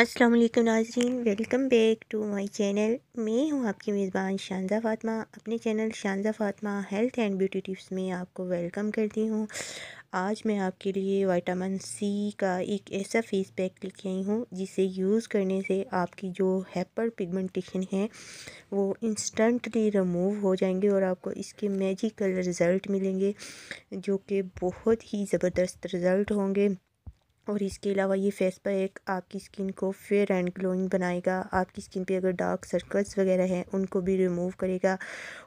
अस्सलाम वालेकुम नाजरीन welcome back to my channel मैं हूं आपकी मेज़बान शानजा फातिमा अपने चैनल Shanza Fatima health and beauty tips में आपको वेलकम करती हूं आज मैं आपके लिए विटामिन सी का एक ऐसा फेस पैक लेके आई हूं जिसे यूज़ करने से आपकी जो हैपर पिगमेंटेशन है वो इंस्टेंटली रिमूव हो जाएंगे और आपको इसके मैजिकल रिज़ल्ट मिलेंगे जो कि बहुत ही ज़बरदस्त रिज़ल्ट होंगे और इसके अलावा ये फेस पर एक आपकी स्किन को फेयर एंड ग्लोइंग बनाएगा आपकी स्किन पे अगर डार्क सर्कल्स वगैरह हैं उनको भी रिमूव करेगा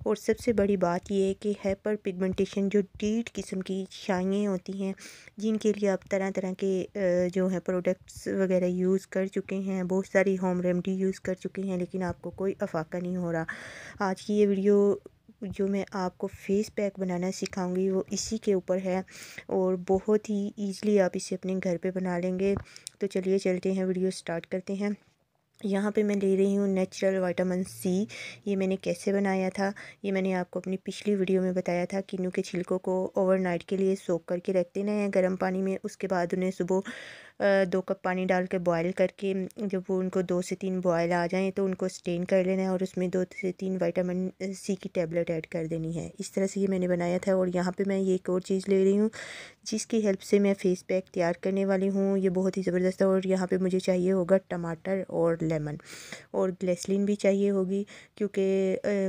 और सबसे बड़ी बात ये है कि हैपर पिगमेंटेशन जो डीट किस्म की शाइयाँ होती हैं जिनके लिए आप तरह तरह के जो है प्रोडक्ट्स वगैरह यूज़ कर चुके हैं बहुत सारी होम रेमडी यूज़ कर चुके हैं लेकिन आपको कोई अफाका नहीं हो रहा आज की ये वीडियो जो मैं आपको फेस पैक बनाना सिखाऊंगी वो इसी के ऊपर है और बहुत ही ईज़िली आप इसे अपने घर पे बना लेंगे तो चलिए चलते हैं वीडियो स्टार्ट करते हैं यहाँ पे मैं ले रही हूँ नेचुरल वाइटामिन सी ये मैंने कैसे बनाया था ये मैंने आपको अपनी पिछली वीडियो में बताया था किन्नू के छिलकों को ओवरनाइट के लिए सोख करके रख देना है गर्म पानी में उसके बाद उन्हें सुबह दो कप पानी डाल के बॉयल करके जब वो उनको दो से तीन बॉयल आ जाएँ तो उनको स्टेन कर लेना है और उसमें दो से तीन वाइटामिन सी की टैबलेट ऐड कर देनी है इस तरह से ये मैंने बनाया था और यहाँ पर मैं ये एक और चीज़ ले रही हूँ जिसकी हेल्प से मैं फेस पैक तैयार करने वाली हूँ ये बहुत ही ज़बरदस्त है और यहाँ पर मुझे चाहिए होगा टमाटर और लेमन और ग्लेसलिन भी चाहिए होगी क्योंकि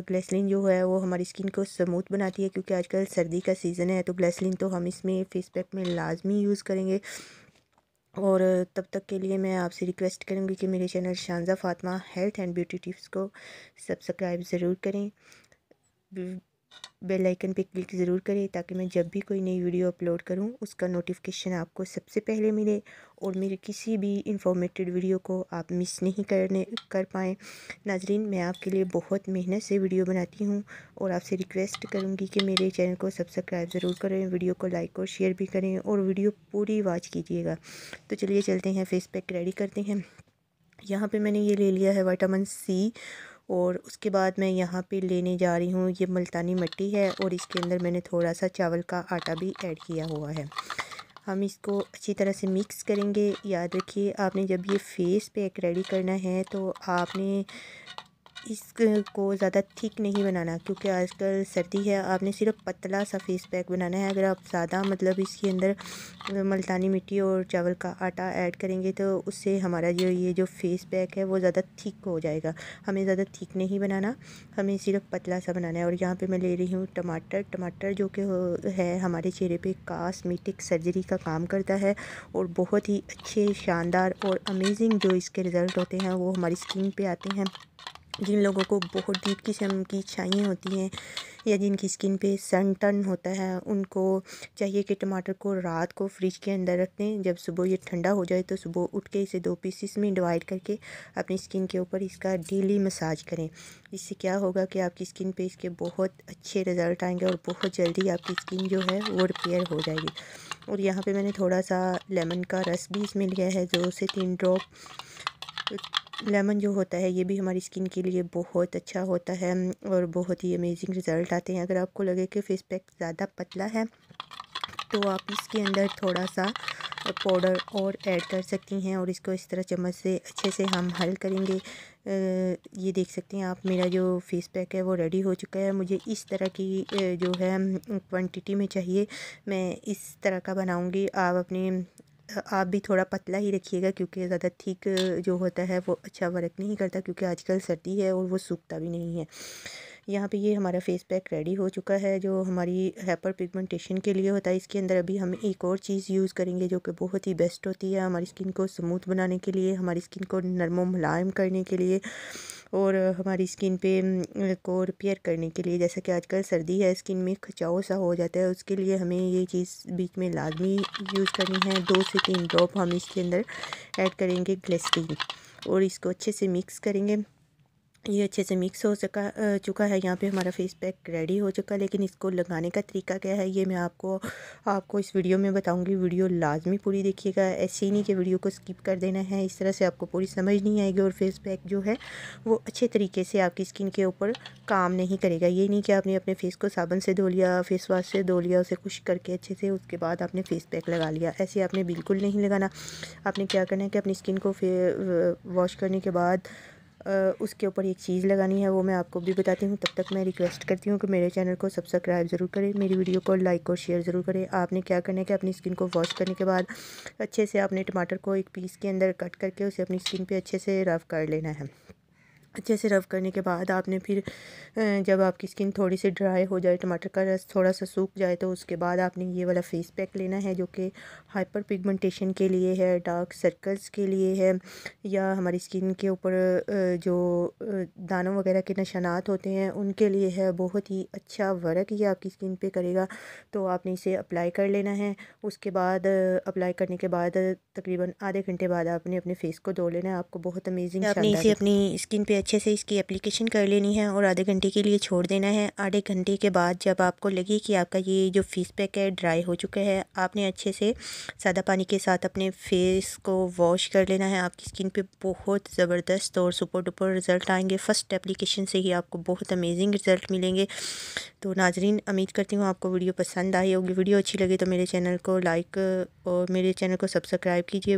ग्लेसलिन जो है वो हमारी स्किन को स्मूथ बनाती है क्योंकि आजकल सर्दी का सीज़न है तो ग्लेसलिन तो हम इसमें फेस पैक में लाजमी यूज़ करेंगे और तब तक के लिए मैं आपसे रिक्वेस्ट करूँगी कि मेरे channel Shanza Fatma health and beauty tips को सब्सक्राइब ज़रूर करें बेल आइकन पे क्लिक ज़रूर करें ताकि मैं जब भी कोई नई वीडियो अपलोड करूं उसका नोटिफिकेशन आपको सबसे पहले मिले और मेरे किसी भी इंफॉर्मेटेड वीडियो को आप मिस नहीं करने कर पाएँ नाजरीन मैं आपके लिए बहुत मेहनत से वीडियो बनाती हूं और आपसे रिक्वेस्ट करूंगी कि मेरे चैनल को सब्सक्राइब ज़रूर करें वीडियो को लाइक और शेयर भी करें और वीडियो पूरी वॉच कीजिएगा तो चलिए चलते हैं फेस पैक रेडी करते हैं यहाँ पर मैंने ये ले लिया है वाइटामिन सी और उसके बाद मैं यहाँ पे लेने जा रही हूँ ये मुल्तानी मिट्टी है और इसके अंदर मैंने थोड़ा सा चावल का आटा भी ऐड किया हुआ है हम इसको अच्छी तरह से मिक्स करेंगे याद रखिए आपने जब ये फेस पैक रेडी करना है तो आपने इसको ज़्यादा थिक नहीं बनाना क्योंकि आजकल सर्दी है आपने सिर्फ पतला सा फेस पैक बनाना है अगर आप ज़्यादा मतलब इसके अंदर मल्तानी मिट्टी और चावल का आटा ऐड करेंगे तो उससे हमारा जो ये जो फेस पैक है वो ज़्यादा थिक हो जाएगा हमें ज़्यादा थिक नहीं बनाना हमें सिर्फ पतला सा बनाना है और यहाँ पर मैं ले रही हूँ टमाटर टमाटर जो कि है हमारे चेहरे पर कास्मेटिक सर्जरी का काम करता है और बहुत ही अच्छे शानदार और अमेजिंग जो इसके रिज़ल्ट होते हैं वो हमारी स्किन पर आते हैं जिन लोगों को बहुत डीप किस्म की छाइयाँ होती हैं या जिनकी स्किन पे सन टर्न होता है उनको चाहिए कि टमाटर को रात को फ्रिज के अंदर रख दें जब सुबह ये ठंडा हो जाए तो सुबह उठ के इसे दो पीसीस में डिवाइड करके अपनी स्किन के ऊपर इसका डेली मसाज करें इससे क्या होगा कि आपकी स्किन पे इसके बहुत अच्छे रिज़ल्ट आएंगे और बहुत जल्दी आपकी स्किन जो है वो रिपेयर हो जाएगी और यहाँ पर मैंने थोड़ा सा लेमन का रस भी इसमें लिया है दो से तीन ड्रॉप लेमन जो होता है ये भी हमारी स्किन के लिए बहुत अच्छा होता है और बहुत ही अमेजिंग रिज़ल्ट आते हैं अगर आपको लगे कि फेस पैक ज़्यादा पतला है तो आप इसके अंदर थोड़ा सा पाउडर और ऐड कर सकती हैं और इसको इस तरह चम्मच से अच्छे से हम हल करेंगे ये देख सकते हैं आप मेरा जो फेस पैक है वो रेडी हो चुका है मुझे इस तरह की जो है क्वांटिटी में चाहिए मैं इस तरह का बनाऊंगी आप अपने आप भी थोड़ा पतला ही रखिएगा क्योंकि ज़्यादा थिक जो होता है वो अच्छा वर्क नहीं करता क्योंकि आजकल सर्दी है और वो सूखता भी नहीं है यहाँ पे ये हमारा फेस पैक रेडी हो चुका है जो हमारी हैपर पिगमेंटेशन के लिए होता है इसके अंदर अभी हम एक और चीज़ यूज़ करेंगे जो कि बहुत ही बेस्ट होती है हमारी स्किन को स्मूथ बनाने के लिए हमारी स्किन को नरमो मुलायम करने के लिए और हमारी स्किन पे को रिपेयर करने के लिए जैसा कि आजकल सर्दी है स्किन में खचाओ सा हो जाता है उसके लिए हमें ये चीज़ बीच में लाजमी यूज़ करनी है दो से तीन ड्रॉप हम इसके अंदर ऐड करेंगे ग्लिसरीन और इसको अच्छे से मिक्स करेंगे ये अच्छे से मिक्स हो सका चुका है यहाँ पे हमारा फेस पैक रेडी हो चुका है लेकिन इसको लगाने का तरीका क्या है ये मैं आपको आपको इस वीडियो में बताऊंगी वीडियो लाजमी पूरी देखिएगा ऐसे ही नहीं कि वीडियो को स्किप कर देना है इस तरह से आपको पूरी समझ नहीं आएगी और फेस पैक जो है वो अच्छे तरीके से आपकी स्किन के ऊपर काम नहीं करेगा ये नहीं कि आपने अपने फेस को साबन से धो लिया फेस वाश से धो लिया उसे खुश करके अच्छे से उसके बाद आपने फेस पैक लगा लिया ऐसे आपने बिल्कुल नहीं लगाना आपने क्या करना है कि अपनी स्किन को वॉश करने के बाद उसके ऊपर एक चीज़ लगानी है वो मैं आपको भी बताती हूँ तब तक मैं रिक्वेस्ट करती हूँ कि मेरे चैनल को सब्सक्राइब ज़रूर करें मेरी वीडियो को लाइक और शेयर ज़रूर करें आपने क्या करना है कि अपनी स्किन को वॉश करने के बाद अच्छे से आपने टमाटर को एक पीस के अंदर कट करके उसे अपनी स्किन पर अच्छे से रफ़ कर लेना है अच्छे से रफ करने के बाद आपने फिर जब आपकी स्किन थोड़ी सी ड्राई हो जाए टमाटर का रस थोड़ा सा सूख जाए तो उसके बाद आपने ये वाला फेस पैक लेना है जो कि हाइपर पिगमेंटेशन के लिए है डार्क सर्कल्स के लिए है या हमारी स्किन के ऊपर जो दानों वगैरह के निशानात होते हैं उनके लिए है बहुत ही अच्छा वर्क ये आपकी स्किन पर करेगा तो आपने इसे अप्लाई कर लेना है उसके बाद अप्लाई करने के बाद तकरीबन आधे घंटे बाद आपने अपने फेस को धो लेना है आपको बहुत अमेजिंग आपने इसे अपनी स्किन पर अच्छे से इसकी एप्लीकेशन कर लेनी है और आधे घंटे के लिए छोड़ देना है आधे घंटे के बाद जब आपको लगे कि आपका ये जो फेस पैक है ड्राई हो चुका है आपने अच्छे से सादा पानी के साथ अपने फेस को वॉश कर लेना है आपकी स्किन पे बहुत ज़बरदस्त और सुपर डुपर रिज़ल्ट आएंगे फ़र्स्ट एप्लीकेशन से ही आपको बहुत अमेजिंग रिज़ल्ट मिलेंगे तो नाजरीन उम्मीद करती हूँ आपको वीडियो पसंद आई होगी वीडियो अच्छी लगी तो मेरे चैनल को लाइक और मेरे चैनल को सब्सक्राइब कीजिए